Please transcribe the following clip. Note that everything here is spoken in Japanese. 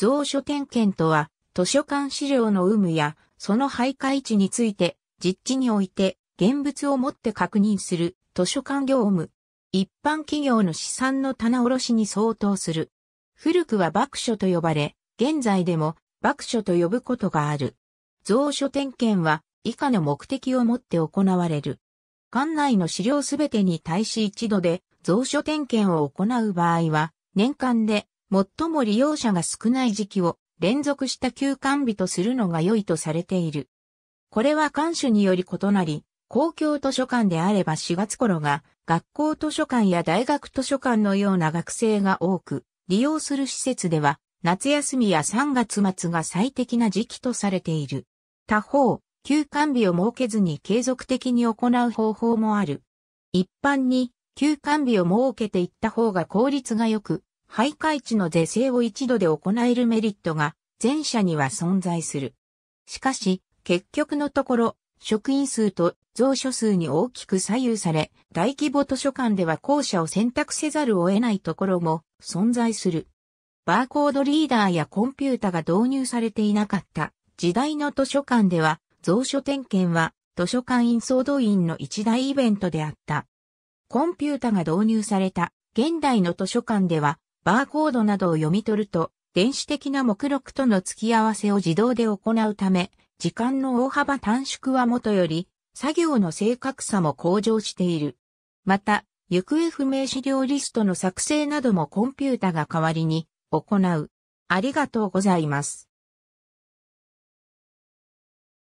蔵書点検とは、図書館資料の有無や、その廃棄地について、実地において、現物を持って確認する、図書館業務。一般企業の資産の棚卸しに相当する。古くは爆書と呼ばれ、現在でも爆書と呼ぶことがある。蔵書点検は以下の目的をもって行われる。館内の資料すべてに対し一度で蔵書点検を行う場合は、年間で最も利用者が少ない時期を連続した休館日とするのが良いとされている。これは館種により異なり、公共図書館であれば4月頃が学校図書館や大学図書館のような学生が多く、利用する施設では夏休みや3月末が最適な時期とされている。他方、休館日を設けずに継続的に行う方法もある。一般に休館日を設けていった方が効率が良く、徘徊地の是正を一度で行えるメリットが前者には存在する。しかし、結局のところ、職員数と蔵書数に大きく左右され、大規模図書館では校舎を選択せざるを得ないところも存在する。バーコードリーダーやコンピュータが導入されていなかった時代の図書館では、蔵書点検は図書館員総動員の一大イベントであった。コンピュータが導入された現代の図書館では、バーコードなどを読み取ると、電子的な目録との付き合わせを自動で行うため、時間の大幅短縮はもとより、作業の正確さも向上している。また、行方不明資料リストの作成などもコンピュータが代わりに行う。ありがとうございます。